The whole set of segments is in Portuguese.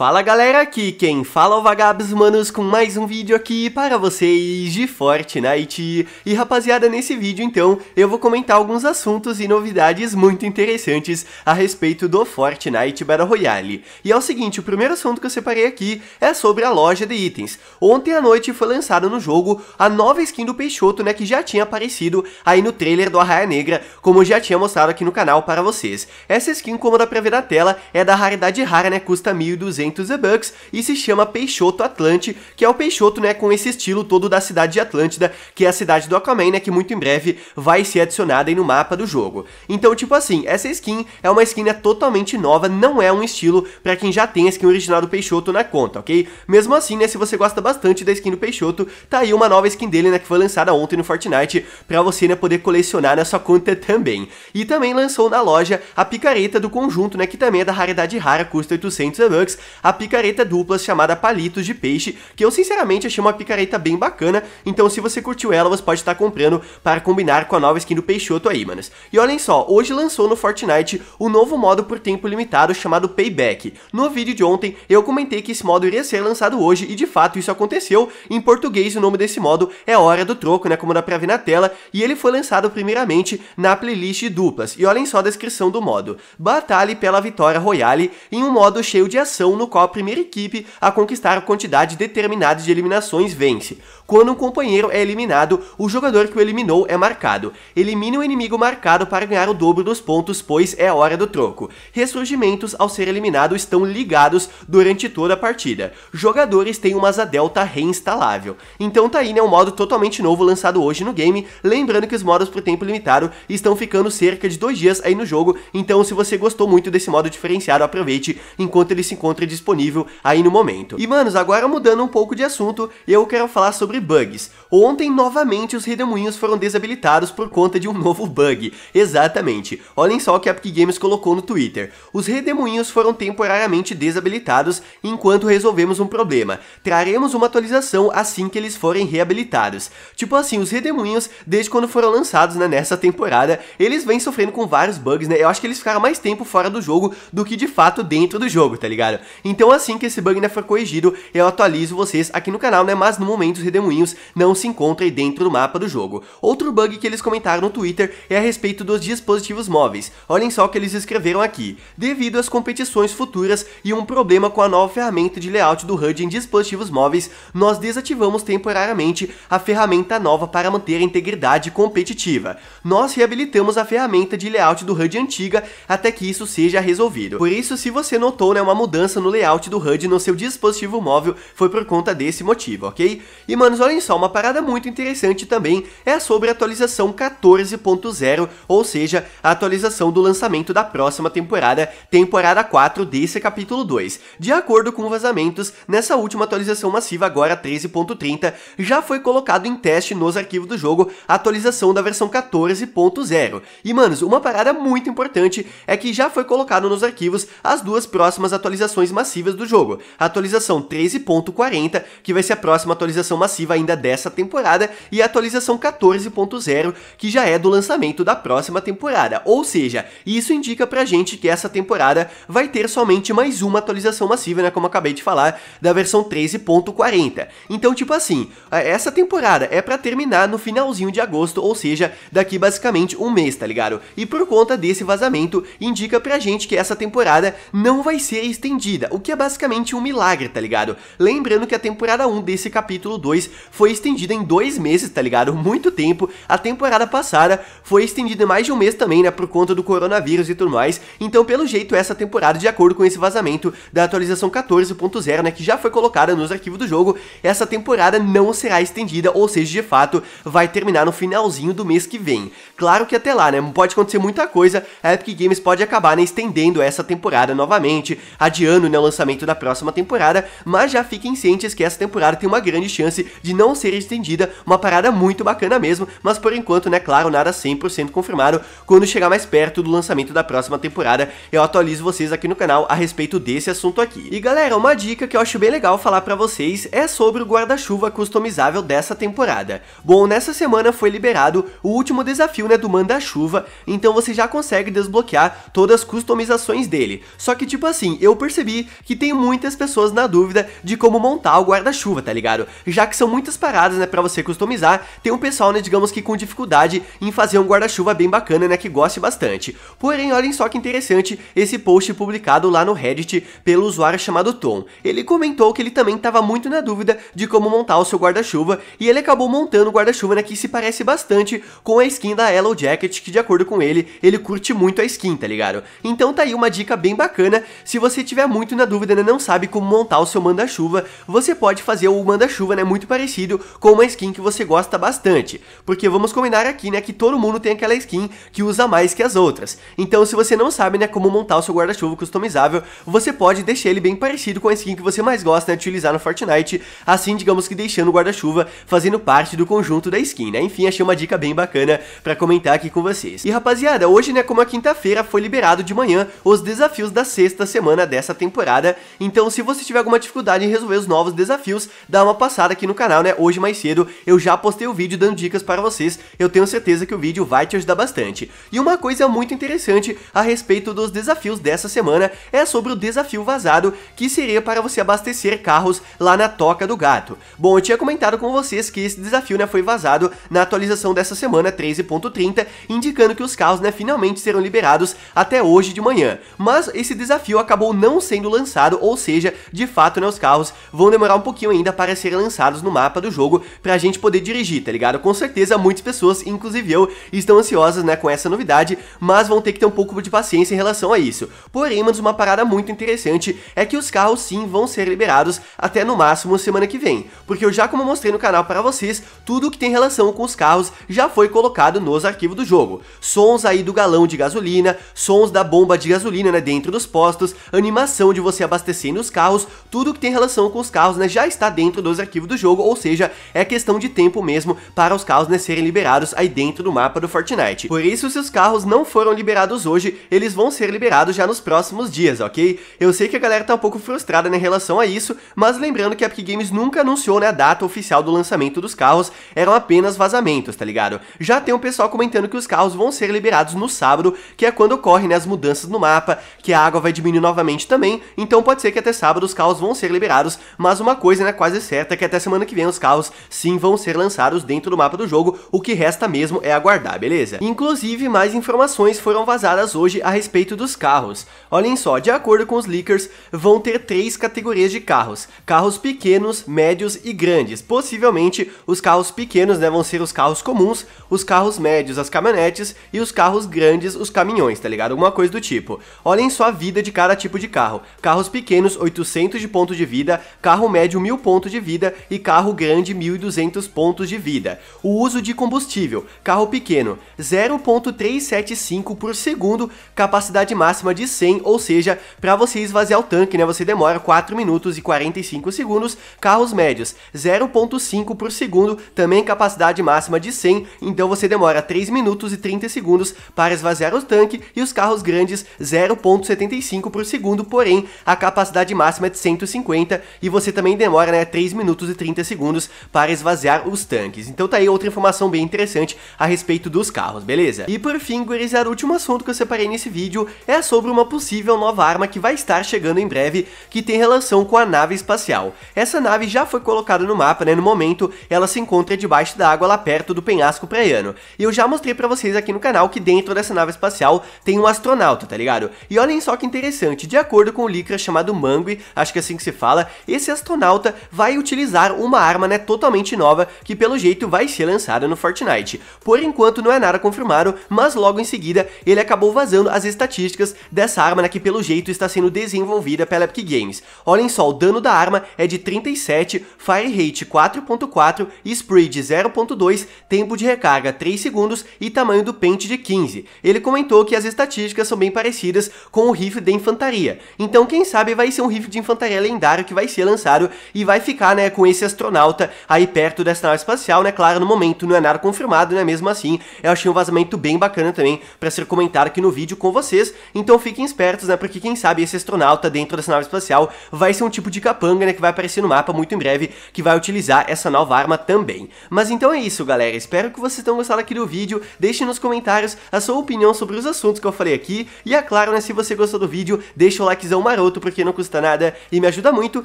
Fala galera, aqui quem fala é o Vagabos Manos com mais um vídeo aqui para vocês de Fortnite. E rapaziada, nesse vídeo então eu vou comentar alguns assuntos e novidades muito interessantes a respeito do Fortnite Battle Royale. E é o seguinte, o primeiro assunto que eu separei aqui é sobre a loja de itens. Ontem à noite foi lançado no jogo a nova skin do Peixoto, né, que já tinha aparecido aí no trailer do Arraia Negra, como eu já tinha mostrado aqui no canal para vocês. Essa skin, como dá pra ver na tela, é da raridade rara, né, custa 1.200 bucks e se chama Peixoto Atlante, que é o Peixoto, né, com esse estilo todo da cidade de Atlântida, que é a cidade do Aquaman, né, que muito em breve vai ser adicionada aí no mapa do jogo. Então, tipo assim, essa skin é uma skin né, totalmente nova, não é um estilo para quem já tem a skin original do Peixoto na conta, ok? Mesmo assim, né, se você gosta bastante da skin do Peixoto, tá aí uma nova skin dele, né, que foi lançada ontem no Fortnite, para você, né, poder colecionar na sua conta também. E também lançou na loja a picareta do conjunto, né, que também é da raridade rara, custa 800 bucks, a picareta dupla chamada palitos de peixe, que eu sinceramente achei uma picareta bem bacana, então se você curtiu ela, você pode estar comprando para combinar com a nova skin do Peixoto aí, manos. E olhem só, hoje lançou no Fortnite o um novo modo por tempo limitado chamado Payback. No vídeo de ontem, eu comentei que esse modo iria ser lançado hoje e de fato isso aconteceu. Em português, o nome desse modo é Hora do Troco, né, como dá pra ver na tela, e ele foi lançado primeiramente na playlist duplas. E olhem só a descrição do modo. Batalhe pela vitória royale em um modo cheio de ação no qual a primeira equipe a conquistar a quantidade determinada de eliminações vence. Quando um companheiro é eliminado, o jogador que o eliminou é marcado. Elimine o um inimigo marcado para ganhar o dobro dos pontos, pois é a hora do troco. Ressurgimentos, ao ser eliminado, estão ligados durante toda a partida. Jogadores têm uma asa delta reinstalável. Então tá aí, né, um modo totalmente novo lançado hoje no game. Lembrando que os modos por tempo limitado estão ficando cerca de dois dias aí no jogo, então se você gostou muito desse modo diferenciado, aproveite enquanto ele se encontra disponível aí no momento. E manos, agora mudando um pouco de assunto, eu quero falar sobre sobre bugs. Ontem, novamente, os redemoinhos foram desabilitados por conta de um novo bug. Exatamente. Olhem só o que a Epic Games colocou no Twitter. Os redemoinhos foram temporariamente desabilitados enquanto resolvemos um problema. Traremos uma atualização assim que eles forem reabilitados. Tipo assim, os redemoinhos, desde quando foram lançados né, nessa temporada, eles vêm sofrendo com vários bugs, né? Eu acho que eles ficaram mais tempo fora do jogo do que de fato dentro do jogo, tá ligado? Então assim que esse bug né, for corrigido, eu atualizo vocês aqui no canal, né? Mas no momento os redemoinhos não se aí dentro do mapa do jogo. Outro bug que eles comentaram no Twitter é a respeito dos dispositivos móveis. Olhem só o que eles escreveram aqui. Devido às competições futuras e um problema com a nova ferramenta de layout do HUD em dispositivos móveis, nós desativamos temporariamente a ferramenta nova para manter a integridade competitiva. Nós reabilitamos a ferramenta de layout do HUD antiga até que isso seja resolvido. Por isso, se você notou né, uma mudança no layout do HUD no seu dispositivo móvel, foi por conta desse motivo, ok? E, manos, mas olhem só, uma parada muito interessante também é sobre a atualização 14.0, ou seja, a atualização do lançamento da próxima temporada, temporada 4 desse capítulo 2. De acordo com vazamentos, nessa última atualização massiva, agora 13.30, já foi colocado em teste nos arquivos do jogo a atualização da versão 14.0. E manos, uma parada muito importante é que já foi colocado nos arquivos as duas próximas atualizações massivas do jogo, a atualização 13.40, que vai ser a próxima atualização massiva passiva ainda dessa temporada e a atualização 14.0, que já é do lançamento da próxima temporada. Ou seja, isso indica pra gente que essa temporada vai ter somente mais uma atualização massiva, né, como acabei de falar, da versão 13.40. Então, tipo assim, essa temporada é para terminar no finalzinho de agosto, ou seja, daqui basicamente um mês, tá ligado? E por conta desse vazamento, indica pra gente que essa temporada não vai ser estendida, o que é basicamente um milagre, tá ligado? Lembrando que a temporada 1 desse capítulo 2 foi estendida em dois meses, tá ligado? Muito tempo. A temporada passada foi estendida em mais de um mês também, né? Por conta do coronavírus e tudo mais. Então, pelo jeito, essa temporada, de acordo com esse vazamento da atualização 14.0, né? Que já foi colocada nos arquivos do jogo, essa temporada não será estendida, ou seja, de fato, vai terminar no finalzinho do mês que vem. Claro que até lá, né? Pode acontecer muita coisa, a Epic Games pode acabar né, estendendo essa temporada novamente, adiando né, o lançamento da próxima temporada, mas já fiquem cientes que essa temporada tem uma grande chance de não ser estendida, uma parada muito bacana mesmo, mas por enquanto, né, claro, nada 100% confirmado. Quando chegar mais perto do lançamento da próxima temporada, eu atualizo vocês aqui no canal a respeito desse assunto aqui. E galera, uma dica que eu acho bem legal falar pra vocês é sobre o guarda-chuva customizável dessa temporada. Bom, nessa semana foi liberado o último desafio, né, do manda-chuva, então você já consegue desbloquear todas as customizações dele. Só que tipo assim, eu percebi que tem muitas pessoas na dúvida de como montar o guarda-chuva, tá ligado? Já que são muitas paradas, né, pra você customizar. Tem um pessoal, né, digamos que com dificuldade em fazer um guarda-chuva bem bacana, né, que goste bastante. Porém, olhem só que interessante esse post publicado lá no Reddit pelo usuário chamado Tom. Ele comentou que ele também estava muito na dúvida de como montar o seu guarda-chuva e ele acabou montando o guarda-chuva, né, que se parece bastante com a skin da Hello Jacket, que de acordo com ele, ele curte muito a skin, tá ligado? Então tá aí uma dica bem bacana, se você tiver muito na dúvida, né, não sabe como montar o seu manda-chuva, você pode fazer o manda-chuva, né, muito parecido parecido com uma skin que você gosta bastante. Porque vamos combinar aqui, né, que todo mundo tem aquela skin que usa mais que as outras. Então, se você não sabe, né, como montar o seu guarda-chuva customizável, você pode deixar ele bem parecido com a skin que você mais gosta né, de utilizar no Fortnite, assim, digamos que deixando o guarda-chuva fazendo parte do conjunto da skin, né? Enfim, achei uma dica bem bacana para comentar aqui com vocês. E rapaziada, hoje, né, como é quinta-feira foi liberado de manhã os desafios da sexta semana dessa temporada, então se você tiver alguma dificuldade em resolver os novos desafios, dá uma passada aqui no canal canal, né? Hoje mais cedo eu já postei o vídeo dando dicas para vocês, eu tenho certeza que o vídeo vai te ajudar bastante. E uma coisa muito interessante a respeito dos desafios dessa semana é sobre o desafio vazado, que seria para você abastecer carros lá na Toca do Gato. Bom, eu tinha comentado com vocês que esse desafio né, foi vazado na atualização dessa semana 13.30, indicando que os carros né, finalmente serão liberados até hoje de manhã. Mas esse desafio acabou não sendo lançado, ou seja, de fato né, os carros vão demorar um pouquinho ainda para serem lançados no mapa mapa do jogo pra gente poder dirigir, tá ligado? Com certeza muitas pessoas, inclusive eu, estão ansiosas, né, com essa novidade, mas vão ter que ter um pouco de paciência em relação a isso. Porém, mas uma parada muito interessante é que os carros sim vão ser liberados até no máximo semana que vem, porque eu já como eu mostrei no canal para vocês, tudo que tem relação com os carros já foi colocado nos arquivos do jogo. Sons aí do galão de gasolina, sons da bomba de gasolina, né, dentro dos postos, animação de você abastecendo os carros, tudo que tem relação com os carros, né, já está dentro dos arquivos do jogo, ou seja, é questão de tempo mesmo para os carros né, serem liberados aí dentro do mapa do Fortnite. Por isso, se os carros não foram liberados hoje, eles vão ser liberados já nos próximos dias, ok? Eu sei que a galera tá um pouco frustrada né, em relação a isso, mas lembrando que a Epic Games nunca anunciou né, a data oficial do lançamento dos carros, eram apenas vazamentos, tá ligado? Já tem um pessoal comentando que os carros vão ser liberados no sábado, que é quando ocorrem né, as mudanças no mapa, que a água vai diminuir novamente também, então pode ser que até sábado os carros vão ser liberados, mas uma coisa né, quase certa é que até semana que que vem os carros sim vão ser lançados dentro do mapa do jogo, o que resta mesmo é aguardar, beleza? Inclusive, mais informações foram vazadas hoje a respeito dos carros. Olhem só, de acordo com os leakers, vão ter três categorias de carros. Carros pequenos, médios e grandes. Possivelmente, os carros pequenos né, vão ser os carros comuns, os carros médios, as caminhonetes, e os carros grandes, os caminhões, tá ligado? Alguma coisa do tipo. Olhem só a vida de cada tipo de carro. Carros pequenos, 800 de ponto de vida, carro médio, 1000 pontos de vida, e carro carro grande 1.200 pontos de vida. O uso de combustível, carro pequeno 0.375 por segundo, capacidade máxima de 100, ou seja, para você esvaziar o tanque, né, você demora 4 minutos e 45 segundos. Carros médios 0.5 por segundo, também capacidade máxima de 100, então você demora 3 minutos e 30 segundos para esvaziar o tanque e os carros grandes 0.75 por segundo, porém a capacidade máxima é de 150 e você também demora né, 3 minutos e 30 segundos segundos para esvaziar os tanques. Então tá aí outra informação bem interessante a respeito dos carros, beleza? E por fim, gurizada, o último assunto que eu separei nesse vídeo é sobre uma possível nova arma que vai estar chegando em breve, que tem relação com a nave espacial. Essa nave já foi colocada no mapa, né, no momento ela se encontra debaixo da água lá perto do penhasco praiano. E eu já mostrei pra vocês aqui no canal que dentro dessa nave espacial tem um astronauta, tá ligado? E olhem só que interessante, de acordo com o Lycra chamado Mangue, acho que é assim que se fala, esse astronauta vai utilizar uma arma né, totalmente nova que pelo jeito vai ser lançada no Fortnite. Por enquanto não é nada confirmado, mas logo em seguida ele acabou vazando as estatísticas dessa arma né, que pelo jeito está sendo desenvolvida pela Epic Games. Olhem só, o dano da arma é de 37, fire rate 4.4, spread 0.2, tempo de recarga 3 segundos e tamanho do pente de 15. Ele comentou que as estatísticas são bem parecidas com o rifle de infantaria. Então quem sabe vai ser um rifle de infantaria lendário que vai ser lançado e vai ficar né, com esse astronauta astronauta aí perto dessa nave espacial, né? Claro, no momento não é nada confirmado, né? Mesmo assim, eu achei um vazamento bem bacana também para ser comentado aqui no vídeo com vocês. Então fiquem espertos, né? Porque quem sabe esse astronauta dentro dessa nave espacial vai ser um tipo de capanga, né? Que vai aparecer no mapa muito em breve, que vai utilizar essa nova arma também. Mas então é isso, galera. Espero que vocês tenham gostado aqui do vídeo. Deixe nos comentários a sua opinião sobre os assuntos que eu falei aqui. E é claro, né? Se você gostou do vídeo, deixa o likezão maroto, porque não custa nada e me ajuda muito.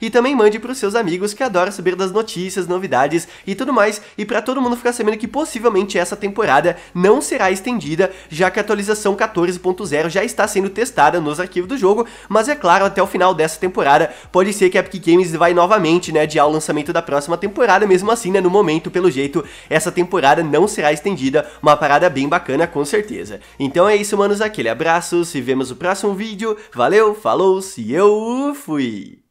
E também mande para os seus amigos que adoram saber das notícias notícias, novidades e tudo mais, e para todo mundo ficar sabendo que possivelmente essa temporada não será estendida, já que a atualização 14.0 já está sendo testada nos arquivos do jogo, mas é claro, até o final dessa temporada, pode ser que a Epic Games vai novamente, né, adiar o lançamento da próxima temporada, mesmo assim, né, no momento, pelo jeito, essa temporada não será estendida, uma parada bem bacana com certeza. Então é isso, manos, aquele abraço, se vemos no próximo vídeo, valeu, falou, se eu fui!